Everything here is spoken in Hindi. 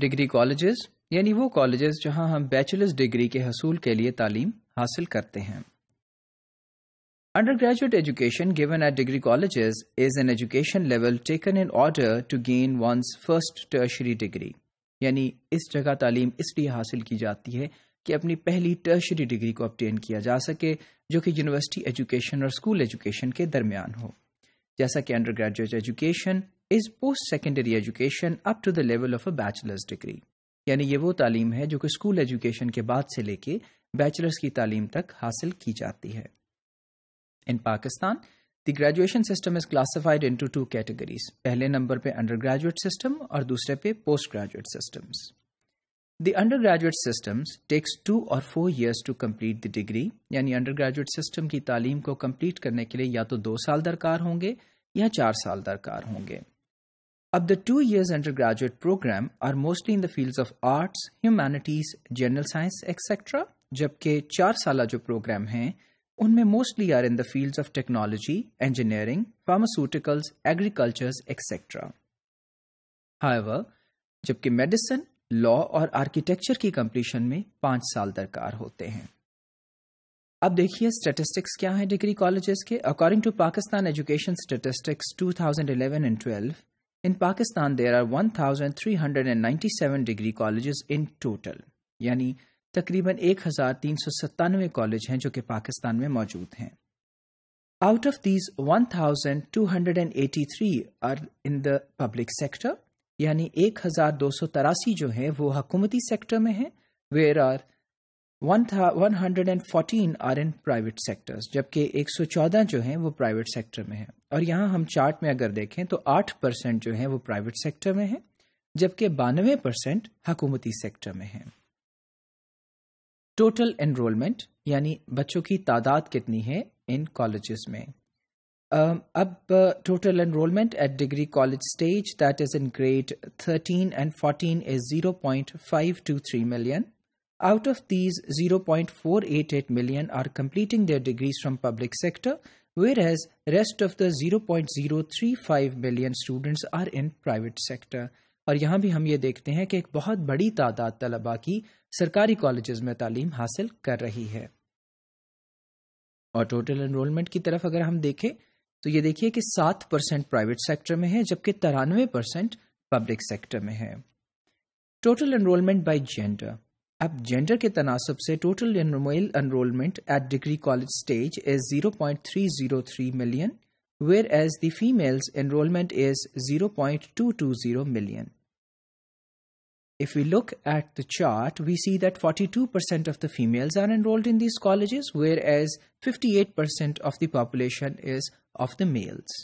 डिग्री कॉलेजेस यानी वो कॉलेजेस जहां हम बैचलर्स डिग्री के हसूल के लिए तालीम हासिल करते हैं undergraduate education given at degree college is an education level taken in order to gain one's first tertiary degree यानी इस जगह तालीम इसलिए हासिल की जाती है कि अपनी पहली टर्शरी डिग्री को अपटेन किया जा सके जो कि यूनिवर्सिटी एजुकेशन और स्कूल एजुकेशन के दरमियान हो जैसा कि undergraduate education is post secondary education up to the level of a bachelor's degree यानी ये वो तालीम है जो कि स्कूल एजुकेशन के बाद से लेके बैचलर्स की तालीम तक हासिल की जाती है in Pakistan the graduation system is classified into two categories पहले नंबर पे अंडर ग्रेजुएट सिस्टम और दूसरे पे postgraduate systems the undergraduate systems takes two और four years to complete the degree यानी अंडर ग्रेजुएट सिस्टम की तालीम को कम्प्लीट करने के लिए या तो दो साल दरकार होंगे या चार साल दरकार होंगे the two years undergraduate program are mostly in the field of arts, humanities general science, etc. जबकि चार साल जो प्रोग्राम हैं उनमें mostly are in the field of technology engineering pharmaceuticals agricultures etcetera however जबकि मेडिसिन लॉ और आर्किटेक्चर की कंप्लीशन में पांच साल दरकार होते हैं अब देखिए स्टेटिस्टिक्स क्या है डिग्री कॉलेजेस के according to Pakistan education statistics 2011 and 12 In Pakistan, there are 1,397 degree colleges in total यानी तकरीबन एक कॉलेज हैं जो कि पाकिस्तान में मौजूद हैं Out of these, 1,283 are in the public sector, यानी 1,283 जो हैं वो हकूमती सेक्टर में हैं, where are 114 are in private sectors जबकि 114 जो हैं वो प्राइवेट सेक्टर में हैं और यहाँ हम चार्ट में अगर देखें तो 8 परसेंट जो है वो प्राइवेट सेक्टर में है जबकि बानवे परसेंट हकूमती सेक्टर में है टोटल एनरोलमेंट यानी बच्चों की तादाद कितनी है इन कॉलेजेस में अब total enrolment at degree college stage that is in grade 13 and 14 is 0.523 million Out of these, 0.488 million are completing their degrees from public sector, whereas rest of the 0.035 million students are in private sector. और यहाँ भी हम ये देखते हैं कि एक बहुत बड़ी तादाद तलबा की सरकारी कॉलेजेस में तालीम हासिल कर रही है और टोटल एनरोलमेंट की तरफ अगर हम देखें तो ये देखिए कि सात परसेंट प्राइवेट सेक्टर में है जबकि तिरानवे परसेंट पब्लिक सेक्टर में है टोटल एनरोलमेंट बाय जेंडर अब जेंडर के तनासब से total male enrolment at degree college stage is 0.303 million whereas the females enrolment is 0.220 million If we look at the chart, we see that 42% of the females are enrolled in these colleges, whereas 58% of the population is of the males.